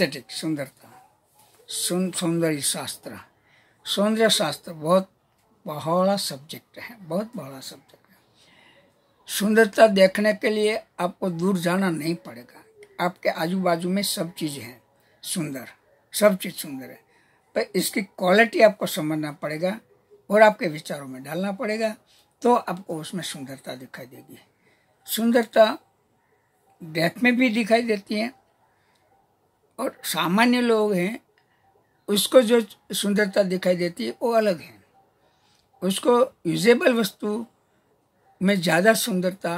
aesthetic सुंदरता सुन सौंदर्य शास्त्र सौंदर्य शास्त्र बहुत बड़ा सब्जेक्ट है बहुत बड़ा सब्जेक्ट है सुंदरता देखने के लिए आपको दूर जाना नहीं पड़ेगा आपके आजू बाजू में सब चीज़ है सुंदर सब चीज़ सुंदर है पर इसकी क्वालिटी आपको समझना पड़ेगा और आपके विचारों में डालना पड़ेगा तो आपको उसमें सुंदरता दिखाई देगी सुंदरता डेथ में भी दिखाई देती है और सामान्य लोग हैं उसको जो सुंदरता दिखाई देती है वो अलग है उसको यूजेबल वस्तु में ज़्यादा सुंदरता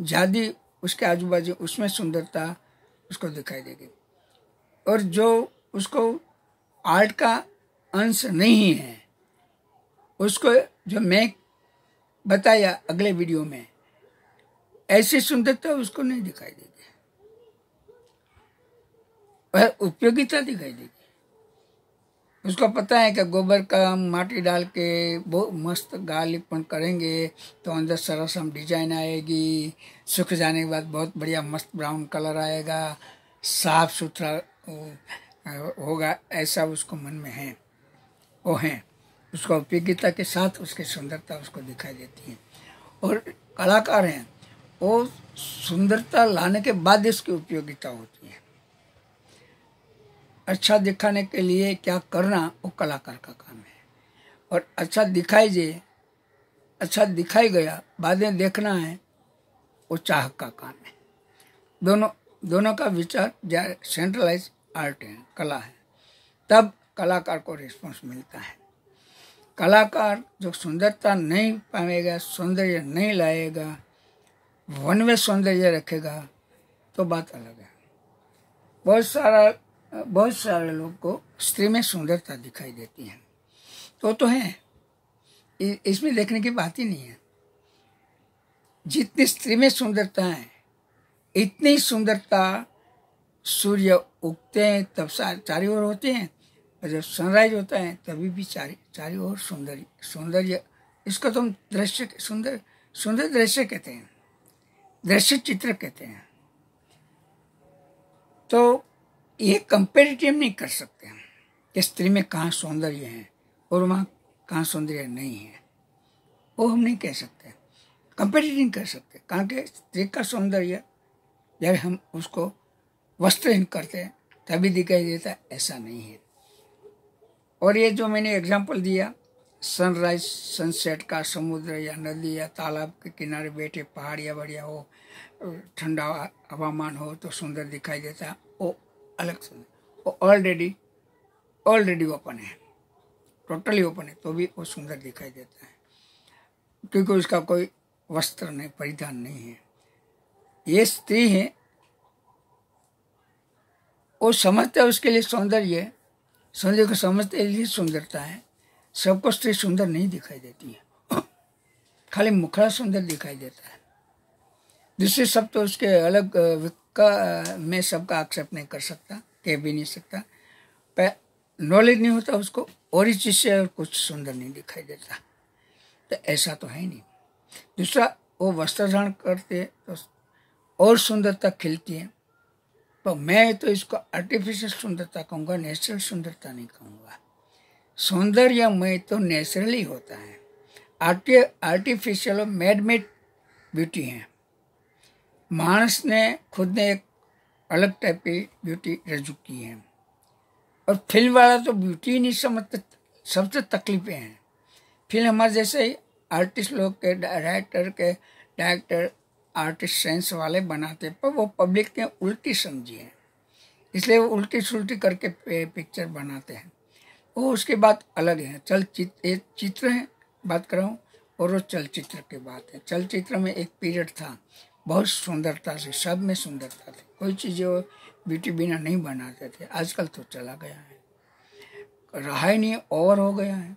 ज़्यादा उसके आजू बाजू उसमें सुंदरता उसको दिखाई देगी और जो उसको आर्ट का अंश नहीं है उसको जो मैं बताया अगले वीडियो में ऐसी सुंदरता उसको नहीं दिखाई देगी वह उपयोगिता दिखाई देगी उसको पता है कि गोबर का हम माटी डाल के बहुत मस्त गाल करेंगे तो अंदर सरसम डिजाइन आएगी सूख जाने के बाद बहुत बढ़िया मस्त ब्राउन कलर आएगा साफ सुथरा होगा ऐसा उसको मन में है वो है उसका उपयोगिता के साथ उसकी सुंदरता उसको दिखाई देती है और कलाकार हैं वो सुंदरता लाने के बाद उसकी उपयोगिता होती है अच्छा दिखाने के लिए क्या करना वो कलाकार का काम है और अच्छा दिखाई दे अच्छा दिखाई गया बाद में देखना है वो चाह का काम है दोनों दोनों का विचार सेंट्रलाइज आर्ट है कला है तब कलाकार को रिस्पॉन्स मिलता है कलाकार जो सुंदरता नहीं पाएगा सौंदर्य नहीं लाएगा वन में सौंदर्य रखेगा तो बात अलग है बहुत सारा बहुत सारे लोग को स्त्री में सुंदरता दिखाई देती है तो तो है इसमें देखने की बात ही नहीं है जितनी स्त्री में सुंदरता है इतनी सुंदरता सूर्य उगते हैं तब चारों ओर होते हैं और जब सनराइज होता है तभी भी चारों ओर सुंदर सौंदर्य इसको तो हम दृश्य सुंदर सुंदर दृश्य कहते हैं दृश्य चित्र कहते हैं तो ये कंपेरिटिव नहीं कर सकते हम कि स्त्री में कहाँ सौंदर्य है और वहाँ कहाँ सौंदर्य नहीं है वो हम नहीं कह सकते कंपेरिटिव नहीं कर सकते कहाँ कि स्त्री का सौंदर्य जब हम उसको वस्त्रहीन करते हैं तभी दिखाई देता ऐसा नहीं है और ये जो मैंने एग्जाम्पल दिया सनराइज सनसेट का समुद्र या नदी या तालाब के किनारे बैठे पहाड़ या बढ़िया हो ठंडा हवामान हो तो सुंदर दिखाई देता अलग से वो ऑलरेडी ऑलरेडी ओपन है टोटली ओपन है तो भी वो सुंदर दिखाई देता है क्योंकि उसका कोई वस्त्र नहीं परिधान नहीं है ये स्त्री है वो समझते है उसके लिए सौंदर्य सौंदर्य को समझते ही सुंदरता है सबको स्त्री सुंदर नहीं दिखाई देती है खाली मुखड़ा सुंदर दिखाई देता है दूसरे सब तो उसके अलग का मैं सबका एक्सेप्ट नहीं कर सकता कह भी नहीं सकता नॉलेज नहीं होता उसको और इस चीज़ से और कुछ सुंदर नहीं दिखाई देता तो ऐसा तो है नहीं दूसरा वो वस्त्र धारण करते तो और सुंदरता खिलती है तो मैं तो इसको आर्टिफिशियल सुंदरता कहूँगा नेचुरल सुंदरता नहीं कहूँगा या मैं तो नेचुरली होता है आर्टिफिशियल और मेडमेड ब्यूटी है मानस ने खुद ने एक अलग टाइप की ब्यूटी रजू की है और फिल्म वाला तो ब्यूटी ही नहीं समझते सबसे तकलीफें हैं फिल्म हमारे जैसे ही आर्टिस्ट लोग के डायरेक्टर के डायरेक्टर आर्टिस्ट सेंस वाले बनाते पर वो पब्लिक ने उल्टी समझी है इसलिए वो उल्टी सुलटी करके पिक्चर बनाते हैं वो उसके बाद अलग है चल चित्र एक चित्र हैं बात कर रहा हूँ और वो चलचित्र की बात है चलचित्र में एक पीरियड था बहुत सुंदरता से सब में सुंदरता थी कोई चीज़ वो ब्यूटी बिना नहीं बनाते थे आजकल तो चला गया है रहा ही नहीं ओवर हो गया है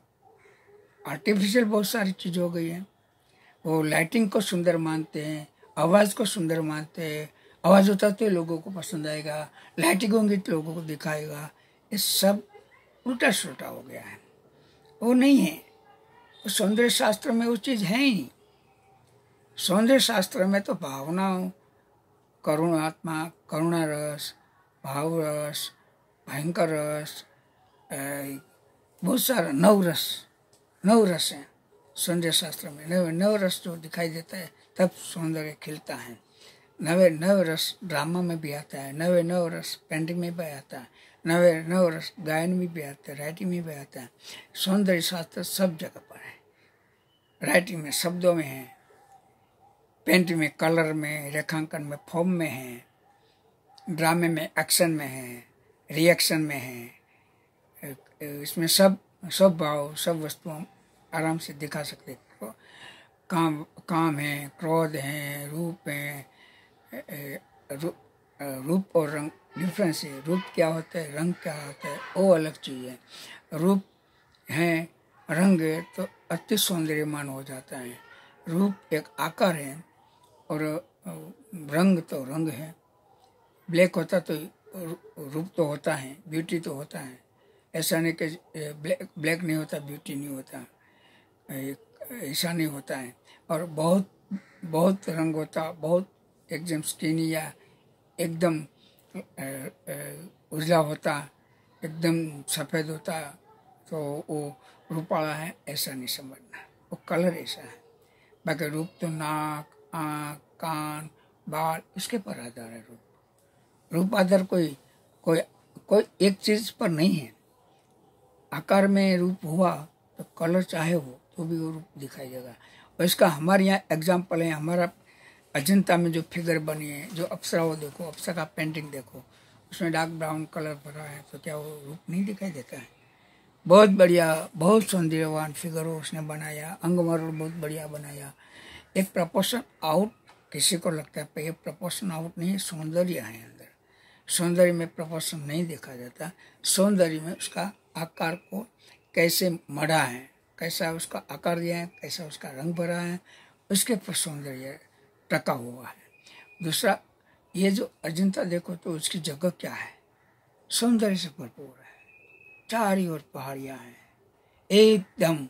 आर्टिफिशियल बहुत सारी चीज़ हो गई है वो लाइटिंग को सुंदर मानते हैं आवाज़ को सुंदर मानते हैं आवाज़ उतरते लोगों को पसंद आएगा लाइटिंग होंगी तो लोगों को दिखाएगा ये सब उल्टा सुलटा हो गया है वो नहीं है सौंदर्य शास्त्र में वो चीज़ है ही नहीं सौंदर्य शास्त्र में तो भावनाओं करुणात्मा करुणा रस भाव रस भयंकर रस बहुत सारा नवरस नवरस है सौंदर्य शास्त्र में नव रस जो दिखाई देता है तब सौंदर्य खिलता है नवे नव रस ड्रामा में भी आता है नवे नव रस पेंटिंग में भी आता है नवे नव रस गायन में भी आता है राइटिंग में भी आता है सौंदर्य शास्त्र सब जगह पर है राइटिंग में शब्दों में है पेंट में कलर में रेखांकन में फॉर्म में है ड्रामे में एक्शन में है रिएक्शन में है इसमें सब सब भाव सब वस्तु आराम से दिखा सकते हैं तो काम काम है क्रोध है रूप है रू, रूप और रंग डिफरेंस है रूप क्या होता है रंग क्या होता है वो अलग चीज़ है रूप है रंग है तो अति सौंदर्यमान हो जाता है रूप एक आकार है और रंग तो रंग है ब्लैक होता तो रूप तो होता है ब्यूटी तो होता है ऐसा नहीं कि ब्लैक ब्लैक नहीं होता ब्यूटी नहीं होता ऐसा नहीं होता है और बहुत बहुत रंग होता बहुत एकदम स्किनी या एकदम उजला होता एकदम सफ़ेद होता तो वो रूपाला है ऐसा नहीं समझना वो कलर ऐसा है बाकी रूप तो नाक आँख कान बाल इसके पर आधार है रूप रूप आधार कोई कोई कोई एक चीज पर नहीं है आकार में रूप हुआ तो कलर चाहे हो तो भी वो रूप दिखाई देगा और इसका हमारे यहाँ एग्जाम्पल है हमारा अजंता में जो फिगर बनी है जो अप्सरा वो देखो अप्सरा का पेंटिंग देखो उसमें डार्क ब्राउन कलर भरा है तो क्या वो रूप नहीं दिखाई देता है बहुत बढ़िया बहुत सौंदर्यवान फिगर उसने बनाया अंगमर बहुत बढ़िया बनाया एक प्रपोशन आउट किसी को लगता है पर ये प्रपोशन आउट नहीं है सौंदर्य है अंदर सौंदर्य में प्रपोशन नहीं देखा जाता सौंदर्य में उसका आकार को कैसे मढ़ा है कैसा उसका आकार दिया है कैसा उसका रंग भरा है उसके ऊपर सौंदर्य टका हुआ है दूसरा ये जो अजंता देखो तो उसकी जगह क्या है सौंदर्य से भरपूर है चारी और पहाड़ियाँ हैं एकदम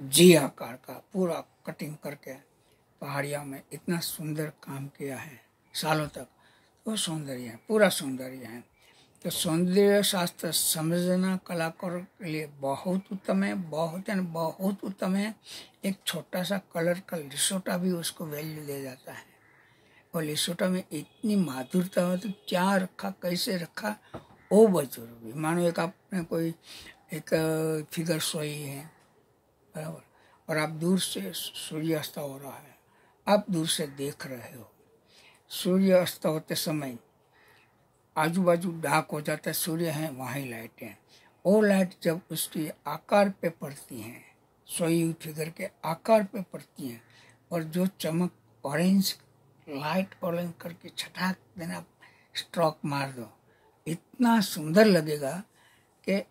जी आकार हाँ, का पूरा कटिंग करके पहाड़ियों में इतना सुंदर काम किया है सालों तक वो तो सौंदर्य है पूरा सौंदर्य है तो सौंदर्य शास्त्र समझना कलाकारों के लिए बहुत उत्तम है बहुत यानी बहुत उत्तम है एक छोटा सा कलर का लिसोटा भी उसको वैल्यू दे जाता है और लिसोटा में इतनी माधुरता हो तो मतलब क्या रखा कैसे रखा वो जरूरी मानो एक आपने कोई एक फिगर सोई है बराबर और आप दूर से सूर्यास्त हो रहा है आप दूर से देख रहे हो सूर्यास्त होते समय आजू बाजू डाक हो जाता है सूर्य है वहाँ ही लाइटें हैं वो लाइट जब उसकी आकार पे पड़ती हैं सोई हुई फिगर के आकार पे पड़ती हैं और जो चमक ऑरेंज लाइट ऑरेंज करके छटाक देना स्ट्रोक मार दो इतना सुंदर लगेगा कि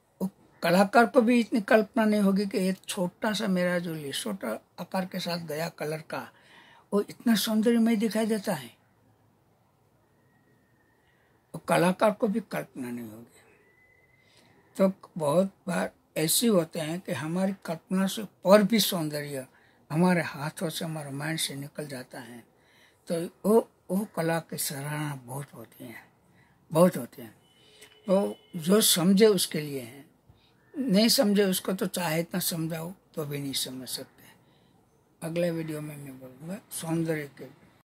कलाकार को भी इतनी कल्पना नहीं होगी कि एक छोटा सा मेरा जो छोटा आकार के साथ गया कलर का वो इतना सौंदर्यमय दिखाई देता है तो कलाकार को भी कल्पना नहीं होगी तो बहुत बार ऐसे होते हैं कि हमारी कल्पना से और भी सौंदर्य हमारे हाथों से हमारे माइंड से निकल जाता है तो वो वो कला की सराहना बहुत होती है बहुत होती है तो जो समझे उसके लिए है नहीं समझे उसको तो चाहे इतना समझाओ तो भी नहीं समझ सकते अगले वीडियो में मैं बोलूँगा सौंदर्य के